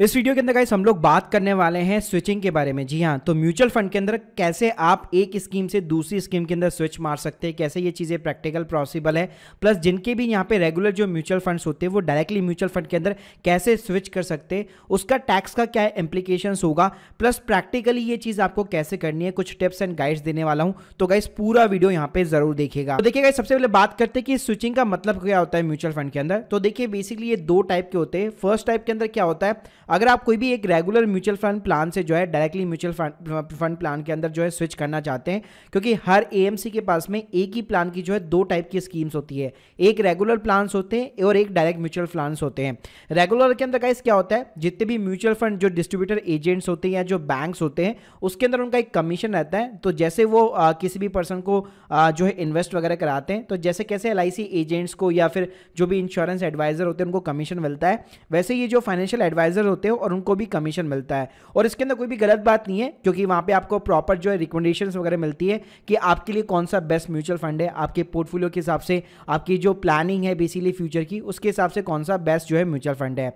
इस वीडियो के अंदर गाइस हम लोग बात करने वाले हैं स्विचिंग के बारे में जी हाँ तो म्यूचुअल फंड के अंदर कैसे आप एक स्कीम से दूसरी स्कीम के अंदर स्विच मार सकते हैं कैसे ये चीज़ें प्रैक्टिकल पॉसिबल है प्लस जिनके भी यहाँ पे रेगुलर जो म्यूचुअल फंड्स होते हैं वो डायरेक्टली म्यूचुअल फंड के अंदर कैसे स्विच कर सकते हैं उसका टैक्स का क्या इम्प्लीकेशन होगा प्लस प्रैक्टिकली ये चीज़ आपको कैसे करनी है कुछ टिप्स एंड गाइड्स देने वाला हूँ तो गाइस पूरा वीडियो यहाँ पे जरूर देखिएगा तो देखिए गाइस सबसे पहले बात करते हैं कि स्विचिंग का मतलब क्या होता है म्यूचुअल फंड के अंदर तो देखिए बेसिकली ये दो टाइप के होते हैं फर्स्ट टाइप के अंदर क्या होता है अगर आप कोई भी एक रेगुलर म्यूचुअल फंड प्लान से जो है directly mutual fund fund plan के अंदर जो है स्विच करना चाहते हैं क्योंकि हर ए के पास में एक ही प्लान की जो है दो टाइप की स्कीम्स होती है एक रेगुलर प्लान्स होते हैं और एक डायरेक्ट म्यूचुअल प्लान्स होते हैं रेगुलर के अंदर गाइस क्या होता है जितने भी म्यूचुअल फंड जो डिस्ट्रीब्यूटर एजेंट्स होते हैं या जो बैंक्स होते हैं उसके अंदर उनका एक कमीशन रहता है तो जैसे वो आ, किसी भी पर्सन को आ, जो है इन्वेस्ट वगैरह कराते हैं तो जैसे कैसे एल एजेंट्स को या फिर जो भी इंश्योरेंस एडवाइजर होते हैं उनको कमीशन मिलता है वैसे ये जो फाइनेंशियल एडवाइजर होते हैं और उनको भी कमीशन मिलता है और इसके अंदर कोई भी गलत बात नहीं है क्योंकि वहाँ पे आपको प्रॉपर जो है रिकमेंडेशन वगैरह मिलती है कि आपके लिए कौन सा बेस्ट म्यूचुअल फंड है आपके पोर्टफोलियो के हिसाब से आपकी जो प्लानिंग है बेसिकली फ्यूचर की उसके हिसाब से कौन सा बेस्ट जो है म्यूचुअल फंड है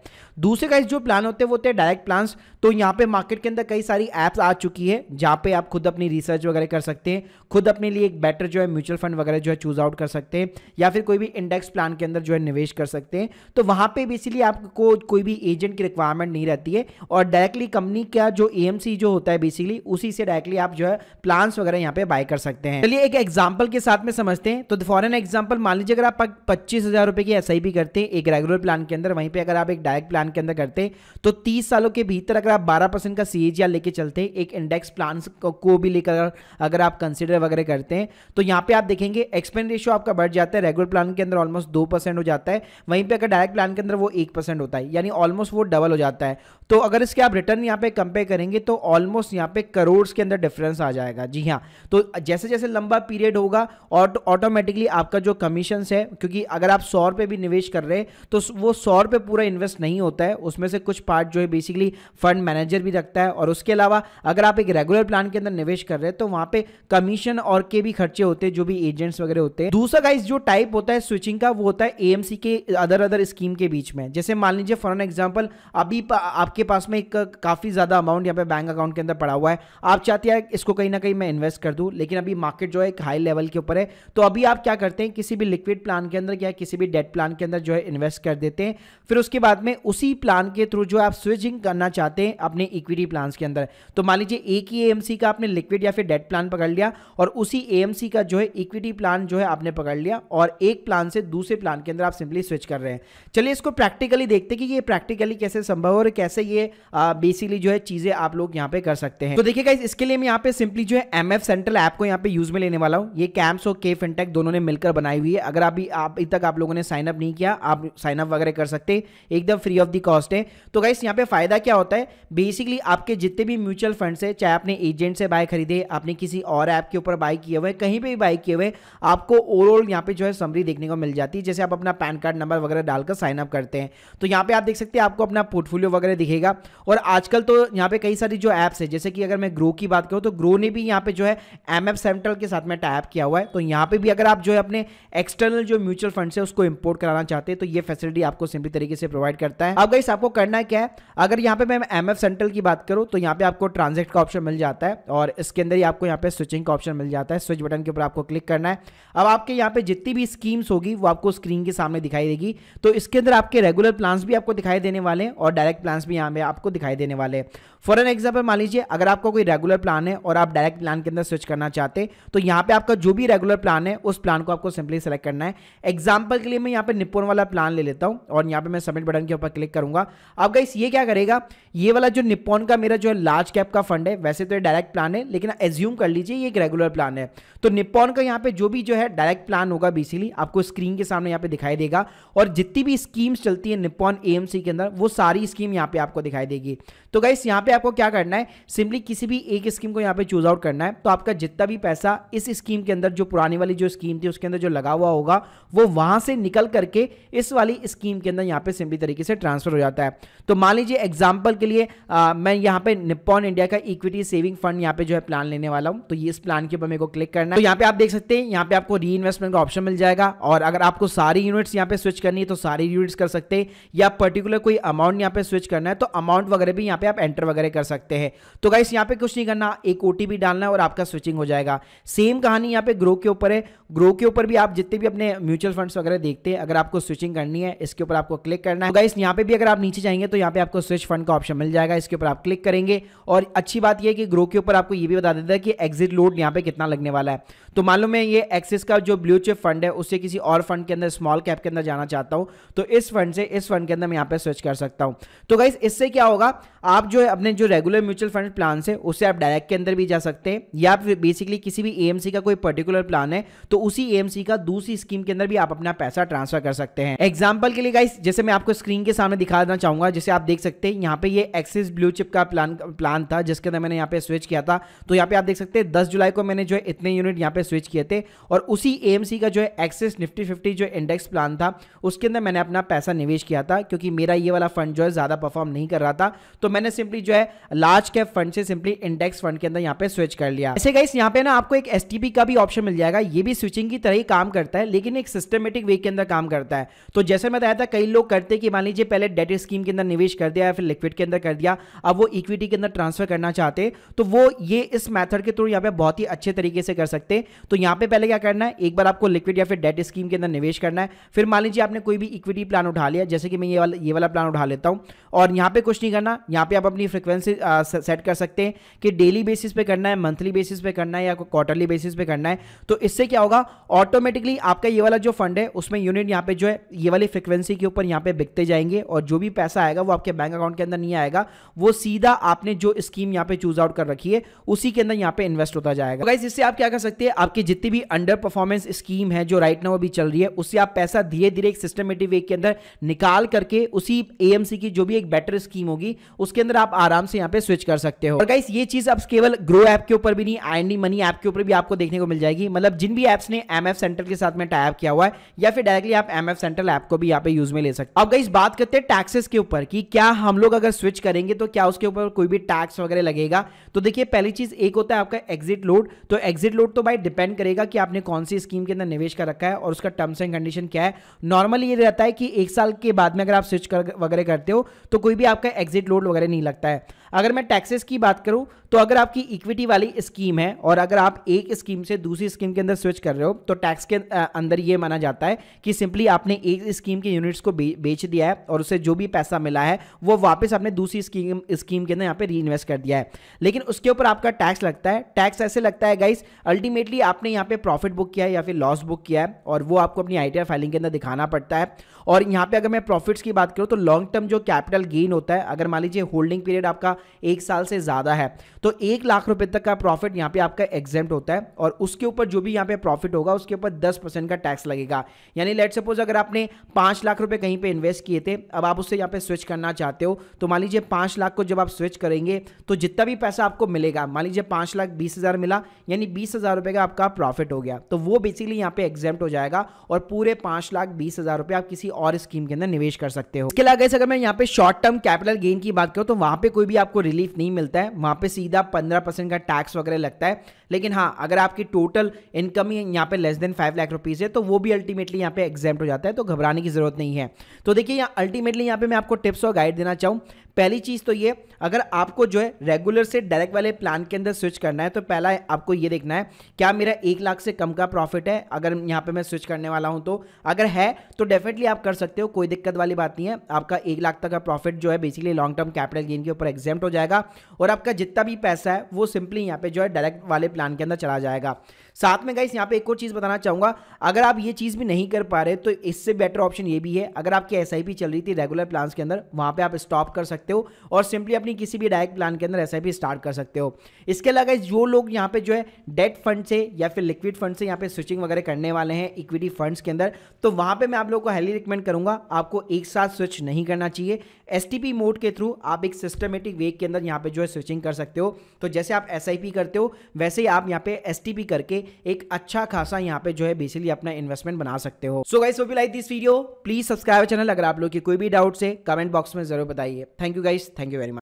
दूसरे का जो प्लान होते हैं वो होते हैं डायरेक्ट प्लान तो यहाँ पे मार्केट के अंदर कई सारी ऐप्स आ चुकी है जहाँ पे आप खुद अपनी रिसर्च वगैरह कर सकते हैं खुद अपने लिए एक बेटर जो है म्यूचुअल फंड वगैरह जो है चूज आउट कर सकते हैं या फिर कोई भी इंडेक्स प्लान के अंदर जो है निवेश कर सकते हैं तो वहाँ पे बेसिकली आपको कोई भी एजेंट की रिक्वायरमेंट रिक्वायरमेंट नहीं रहती है और डायरेक्टली कंपनी का जो एएमसी जो होता है बेसिकली उसी से डायरेक्टली आप जो है प्लांट्स वगैरह यहाँ पे बाय कर सकते हैं चलिए एक एग्जाम्पल के साथ में समझते हैं तो फॉरन एग्जाम्पल मान लीजिए अगर आप पच्चीस हजार की एस करते हैं एक रेगुलर प्लान के अंदर वहीं पर अगर आप एक डायरेक्ट प्लान के अंदर करते हैं तो तीस सालों के भीतर अगर आप बारह का सी लेके चलते हैं एक इंडेक्स प्लान को भी लेकर अगर आप कंसिडर वगैरह करते हैं तो यहाँ पे आप देखेंगे एक्सपेंड रेशियो आपका बढ़ जाता है रेगुलर प्लान के अंदर ऑलमोस्ट दो परसेंट हो जाता है वहीं पे अगर डायरेक्ट प्लान के अंदर वो एक परसेंट होता है यानी ऑलमोस्ट वो डबल हो जाता है जाता है तो अगर इसके आप रिटर्न यहाँ पे कंपेयर करेंगे तो ऑलमोस्ट यहाँ पे करोड़ के अंदर डिफरेंस आ जाएगा जी हाँ तो जैसे जैसे लंबा पीरियड होगा और ऑटोमेटिकली आपका जो कमीशन है क्योंकि अगर आप सौ रुपये भी निवेश कर रहे हैं तो वो सौ रुपये पूरा इन्वेस्ट नहीं होता है उसमें से कुछ पार्ट जो है बेसिकली फंड मैनेजर भी रखता है और उसके अलावा अगर आप एक रेगुलर प्लान के अंदर निवेश कर रहे हैं तो वहाँ पे कमीशन और के भी खर्चे होते हैं जो भी एजेंट्स वगैरह होते हैं दूसरा गाइस जो टाइप होता है स्विचिंग का वो होता है एएमसी के अदर अदर स्कीम के बीच में जैसे मान लीजिए फॉर एन एग्जाम्पल अभी पा, आपके पास में एक काफ़ी ज़्यादा अमाउंट यहाँ पे बैंक अकाउंट के अंदर पड़ा हुआ है आप चाहते हैं इसको कहीं ना कहीं मैं इन्वेस्ट कर दूँ लेकिन अभी मार्केट जो है एक हाई लेवल के ऊपर है तो अभी आप क्या करते हैं किसी भी लिक्विड प्लान के अंदर या किसी भी डेट प्लान के अंदर जो है इन्वेस्ट कर देते हैं फिर उसके बाद में उसी प्लान के थ्रू जो आप स्विचिंग करना चाहते हैं अपने इक्विटी प्लान के अंदर तो मान लीजिए एक ही एएमसी का आपने लिक्विड या फिर डेट प्लान पकड़ लिया और उसी ए का जो है इक्विटी प्लान जो है आपने पकड़ लिया और एक प्लान से दूसरे प्लान के अंदर आप सिंपली स्विच कर रहे हैं चलिए इसको प्रैक्टिकली देखते हैं कि ये प्रैक्टिकली कैसे संभव और कैसे ये बेसिकली जो है चीज़ें आप लोग यहाँ पे कर सकते हैं तो देखिए गाइज इसके लिए मैं यहाँ पे सिंपली जो है एम एफ सेंट्रल ऐप को यहाँ पे यूज़ में लेने वाला हूँ ये कैम्प्स और के फिनटेक दोनों ने मिलकर बनाई हुई है अगर अभी आप अभी तक आप लोगों ने साइनअप नहीं किया आप साइनअप वगैरह कर सकते एकदम फ्री ऑफ दी कॉस्ट है तो गाइस यहाँ पे फ़ायदा क्या होता है बेसिकली आपके जितने भी म्यूचुअल फंड है चाहे आपने एजेंट से बाय खरीदे आपने किसी और ऐप के ऊपर बाय किए हुए कहीं पर भी बाय किए हुए आपको ओवरऑल यहाँ पे जो है समरी देखने को मिल जाती है जैसे आप अपना पैन कार्ड नंबर वगैरह डालकर साइनअप करते हैं तो यहाँ पे आप देख सकते हैं आपको अपना पोर्टफोलियो वीडियो वगैरह दिखेगा और आजकल तो यहाँ पे कई सारी जो ऐप्स है जैसे कि अगर मैं ग्रो की बात करूँ तो ग्रो ने भी यहाँ पे जो है एम एफ सेंट्रल के साथ में टाइप किया हुआ है तो यहाँ पे भी अगर आप जो है अपने एक्सटर्नल जो म्यूचुअल फंड है उसको इम्पोर्ट कराना चाहते हैं तो ये फैसिलिटी आपको सिंपली तरीके से प्रोवाइड करता है अब गई आपको करना क्या है अगर यहाँ पे मैं एम एफ सेंट्रल की बात करूँ तो यहाँ पे आपको ट्रांजेक्ट का ऑप्शन मिल जाता है और इसके अंदर ही आपको यहाँ पे स्विचिंग का ऑप्शन मिल जाता है स्विच बटन के ऊपर आपको क्लिक करना है अब आपके यहाँ पे जितनी भी स्कीम्स होगी वो आपको स्क्रीन के सामने दिखाई देगी तो इसके अंदर आपके रेगुलर प्लान्स भी आपको दिखाई देने वाले हैं और डायरेक्ट डायरेक्ट प्लान भी यहाँ पे आपको दिखाई देने वाले फॉर एन एग्जाम्पल मान लीजिए अगर आपका कोई रेगुलर प्लान है और आप डायरेक्ट प्लान के अंदर स्विच करना चाहते तो यहाँ पे आपका जो भी रेगुलर प्लान है उस प्लान को आपको सिंपली सेलेक्ट करना है एग्जाम्पल के लिए मैं यहाँ पे निपुण वाला प्लान ले लेता हूँ और यहाँ पे मैं सबमिट बटन के ऊपर क्लिक करूंगा अब गाइस ये क्या करेगा ये वाला जो निपोन का मेरा जो लार्ज कैप का फंड है वैसे तो ये डायरेक्ट प्लान है लेकिन एज्यूम कर लीजिए ये एक रेगुलर प्लान है तो निपोन का यहाँ पे जो भी जो है डायरेक्ट प्लान होगा बेसिकली आपको स्क्रीन के सामने यहाँ पे दिखाई देगा और जितनी भी स्कीम्स चलती है निपोन एएमसी के अंदर वो सारी स्कीम यहाँ पे आपको दिखाई देगी तो गाइस यहाँ पे आपको क्या करना है सिंपली किसी भी एक स्कीम को यहाँ पे चूज आउट करना है तो आपका जितना भी पैसा इस स्कीम के अंदर जो पुरानी वाली जो स्कीम थी उसके अंदर जो लगा हुआ होगा वो वहां से निकल करके इस वाली स्कीम के अंदर यहाँ पे सिंपली तरीके से ट्रांसफर हो जाता है तो मान लीजिए एग्जाम्पल के लिए आ, मैं यहाँ पे निपॉन इंडिया का इक्विटी सेविंग फंड यहाँ पे जो है प्लान लेने वाला हूँ तो ये इस प्लान के ऊपर मेरे को क्लिक करना है तो यहाँ पे आप देख सकते हैं यहाँ पे आपको री इन्वेस्टमेंट का ऑप्शन मिल जाएगा और अगर आपको सारी यूनिट्स यहाँ पे स्विच करनी है तो सारी यूनिट्स कर सकते हैं या पर्टिकुलर कोई अमाउंट यहाँ पे स्विच करना है तो अमाउंट वगैरह भी यहाँ पे आप एंटर वगैरह कर सकते हैं तो गाइस यहाँ पे कुछ नहीं करना एक ओ डालना है और आपका स्विचिंग हो जाएगा सेम कहानी यहाँ पे ग्रो के ऊपर है ग्रो के ऊपर भी आप जितने भी अपने म्यूचुअल फंड वगैरह देखते हैं अगर आपको स्विचिंग करनी है इसके ऊपर आपको क्लिक करना है गाइस तो यहाँ पे भी अगर आप नीचे जाएंगे तो यहाँ पे आपको स्विच फंड का ऑप्शन मिल जाएगा इसके ऊपर आप क्लिक करेंगे और अच्छी बात यह कि ग्रो के ऊपर आपको ये भी बता देता है कि एग्जिट लोड यहाँ पे कितना लगने वाला है तो मालूम है ये एक्सिस का जो ब्लू चिप फंड है उससे किसी और फंड के अंदर स्मॉल कैप के अंदर जाना चाहता हूं तो इस फंड से इस फंड के अंदर मैं यहां पे स्विच कर सकता हूं तो गाइस इससे क्या होगा आप जो है अपने जो रेगुलर म्यूचुअल फंड प्लान है उससे आप डायरेक्ट के अंदर भी जा सकते हैं या बेसिकली किसी भी एएमसी का कोई पर्टिकुलर प्लान है तो उसी एएमसी का दूसरी स्कीम के अंदर भी आप अपना पैसा ट्रांसफर कर सकते हैं एग्जाम्पल के लिए गाइस जैसे मैं आपको स्क्रीन के सामने दिखा देना चाहूंगा जैसे आप देख सकते हैं यहाँ पे ये एक्सिस ब्लू चिप का प्लान प्लान था जिसके अंदर मैंने यहाँ पे स्विच किया था तो यहाँ पे आप देख सकते हैं दस जुलाई को मैंने जो है इतने यूनिट यहाँ पे स्विच किए थे और उसी एएमसी का जो है एक्सिस निफ्टी फिफ्टी जो इंडेक्स प्लान था उसके अंदर मैंने अपना पैसा निवेश किया था क्योंकि मेरा ये वाला फंड जो है ज्यादा ज्यादा परफॉर्म नहीं कर रहा था तो मैंने सिंपली जो है लार्ज कैप फंड से सिंपली इंडेक्स फंड के अंदर यहाँ पे स्विच कर लिया ऐसे गाइस यहाँ पे ना आपको एक एस का भी ऑप्शन मिल जाएगा ये भी स्विचिंग की तरह ही काम करता है लेकिन एक सिस्टमेटिक वे के अंदर काम करता है तो जैसे मैं बताया था कई लोग करते कि मान लीजिए पहले डेट स्कीम के अंदर निवेश कर दिया या फिर लिक्विड के अंदर कर दिया अब वो इक्विटी के अंदर ट्रांसफर करना चाहते तो वो ये इस मैथड के थ्रू यहाँ पे बहुत ही अच्छे तरीके से कर सकते तो यहाँ पे पहले क्या करना है एक बार आपको लिक्विड या फिर डेट स्कीम के अंदर निवेश करना है फिर मान लीजिए आपने कोई भी इक्विटी प्लान उठा लिया जैसे कि मैं ये वाला ये वाला प्लान उठा लेता हूँ और यहाँ पे कुछ नहीं करना यहाँ पे आप अपनी फ्रिक्वेंसी सेट कर सकते हैं कि डेली बेसिस पे करना है मंथली बेसिस पे करना है या क्वार्टरली बेसिस पे करना है तो इससे क्या होगा ऑटोमेटिकली आपका ये वाला जो फंड है उसमें यूनिट यहाँ पे जो है ये वाली फ्रिक्वेंसी के ऊपर यहाँ पे बिकते जाएंगे और जो भी पैसा आएगा वो आपके बैंक अकाउंट के अंदर नहीं आएगा वो सीधा आपने जो स्कीम यहाँ पे चूज आउट कर रखी है उसी के अंदर यहाँ पे इन्वेस्ट होता जाएगा गाइज तो इससे आप क्या कर सकते हैं आपकी जितनी भी अंडर परफॉर्मेंस स्कीम है जो राइट नाउ अभी चल रही है उससे आप पैसा धीरे धीरे एक सिस्टमेटिक वे के अंदर निकाल करके उसी एएमसी की जो भी एक बेटर स्कीम होगी उसके अंदर आप आराम से यहाँ पे स्विच कर सकते हो और गाइस ये चीज अब केवल ग्रो ऐप के ऊपर भी नहीं आई मनी ऐप के ऊपर भी आपको देखने को मिल जाएगी मतलब जिन भी एप्स ने एम सेंटर के साथ में टाइप किया हुआ है या फिर डायरेक्टली आप एम एफ सेंट्रल ऐप को भी यहाँ पे यूज में ले सकते अब गाइस बात करते हैं टैक्सेस के ऊपर की क्या हम लोग अगर स्विच करेंगे तो क्या उसके ऊपर कोई भी टैक्स वगैरह लगेगा तो देखिए पहली चीज एक होता है आपका एग्जिट लोड तो एग्जिट लोड तो भाई डिपेंड करेगा कि आपने कौन सी स्कीम के अंदर निवेश कर रखा है और उसका टर्म्स एंड कंडीशन क्या है नॉर्मली ये रहता है कि एक साल के बाद में अगर आप स्विच कर वगैरह करते हो तो कोई भी आपका एग्जिट लोड वगैरह नहीं लगता है अगर मैं टैक्सेस की बात करूं तो अगर आपकी इक्विटी वाली स्कीम है और अगर आप एक स्कीम से दूसरी स्कीम के अंदर स्विच कर रहे हो तो टैक्स के अंदर ये माना जाता है कि सिंपली आपने एक स्कीम के यूनिट्स को बेच दिया है और उसे जो भी पैसा मिला है वो वापस आपने दूसरी स्कीम स्कीम के अंदर यहाँ पे री कर दिया है लेकिन उसके ऊपर आपका टैक्स लगता है टैक्स ऐसे लगता है गाइस अल्टीमेटली आपने यहाँ पे प्रॉफिट बुक किया है या फिर लॉस बुक किया है और वो आपको अपनी आई फाइलिंग के अंदर दिखाना पड़ता है और यहाँ पे अगर मैं प्रॉफिट्स की बात करूँ तो लॉन्ग टर्म जो कैपिटल गेन होता है अगर मान लीजिए होल्डिंग पीरियड आपका एक साल से ज़्यादा है तो एक लाख रुपए तक का प्रॉफिट यहां पे आपका एग्जाम होता है और उसके ऊपर जो भी यहां पे प्रॉफिट होगा उसके ऊपर दस परसेंट का टैक्स लगेगा यानी लेट सपोज अगर आपने पांच लाख रुपए कहीं पे इन्वेस्ट किए थे अब आप उससे यहां पे स्विच करना चाहते हो तो मान लीजिए पांच लाख को जब आप स्विच करेंगे तो जितना भी पैसा आपको मिलेगा मान लीजिए पांच लाख बीस मिला यानी बीस हज़ार का आपका प्रॉफिट हो गया तो वो बेसिकली यहाँ पे एग्जाम हो जाएगा और पूरे पांच लाख बीस हज़ार आप किसी और स्कीम के अंदर निवेश कर सकते हो इसके अलावा अगर मैं यहाँ पे शॉर्ट टर्म कैपिटल गेन की बात करूँ तो वहां पर कोई भी आपको रिलीफ नहीं मिलता है वहाँ पे सीधा 15 परसेंट का टैक्स वगैरह लगता है लेकिन हाँ अगर आपकी टोटल इनकम ही यहाँ पे less than five lakh rupees है तो वो भी अल्टीमेटली यहाँ पे एग्जाम्ट हो जाता है तो घबराने की ज़रूरत नहीं है तो देखिए यहाँ अल्टीमेटली यहाँ पे मैं आपको टिप्स और गाइड देना चाहूँ पहली चीज़ तो ये अगर आपको जो है रेगुलर से डायरेक्ट वाले प्लान के अंदर स्विच करना है तो पहला है, आपको ये देखना है क्या मेरा एक लाख से कम का प्रॉफिट है अगर यहाँ पे मैं स्विच करने वाला हूँ तो अगर है तो डेफिनेटली आप कर सकते हो कोई दिक्कत वाली बात नहीं है आपका एक लाख तक का प्रॉफिट जो है basically long term capital gain के ऊपर एग्जाम डिस्काउंट हो जाएगा और आपका जितना भी पैसा है वो सिंपली यहाँ पे जो है डायरेक्ट वाले प्लान के अंदर चला जाएगा साथ में गाइस यहाँ पे एक और चीज़ बताना चाहूँगा अगर आप ये चीज़ भी नहीं कर पा रहे तो इससे बेटर ऑप्शन ये भी है अगर आपकी एस चल रही थी रेगुलर प्लान्स के अंदर वहाँ पर आप स्टॉप कर सकते हो और सिंपली अपनी किसी भी डायरेक्ट प्लान के अंदर एस स्टार्ट कर सकते हो इसके अलावा गाइस जो लोग यहाँ पे जो है डेट फंड से या फिर लिक्विड फंड से यहाँ पे स्विचिंग वगैरह करने वाले हैं इक्विटी फंड्स के अंदर तो वहाँ पर मैं आप लोगों को हाईली रिकमेंड करूँगा आपको एक साथ स्विच नहीं करना चाहिए एस मोड के थ्रू आप एक सिस्टमेटिक वे के अंदर यहाँ पे जो है स्विचिंग कर सकते हो तो जैसे आप एस करते हो वैसे ही आप यहाँ पे एस करके एक अच्छा खासा यहाँ पे जो है बेसिकली अपना इन्वेस्टमेंट बना सकते हो so guys we like this video please subscribe channel अगर आप लोग की कोई भी डाउट से कमेंट बॉक्स में जरूर बताइए thank you guys thank you very much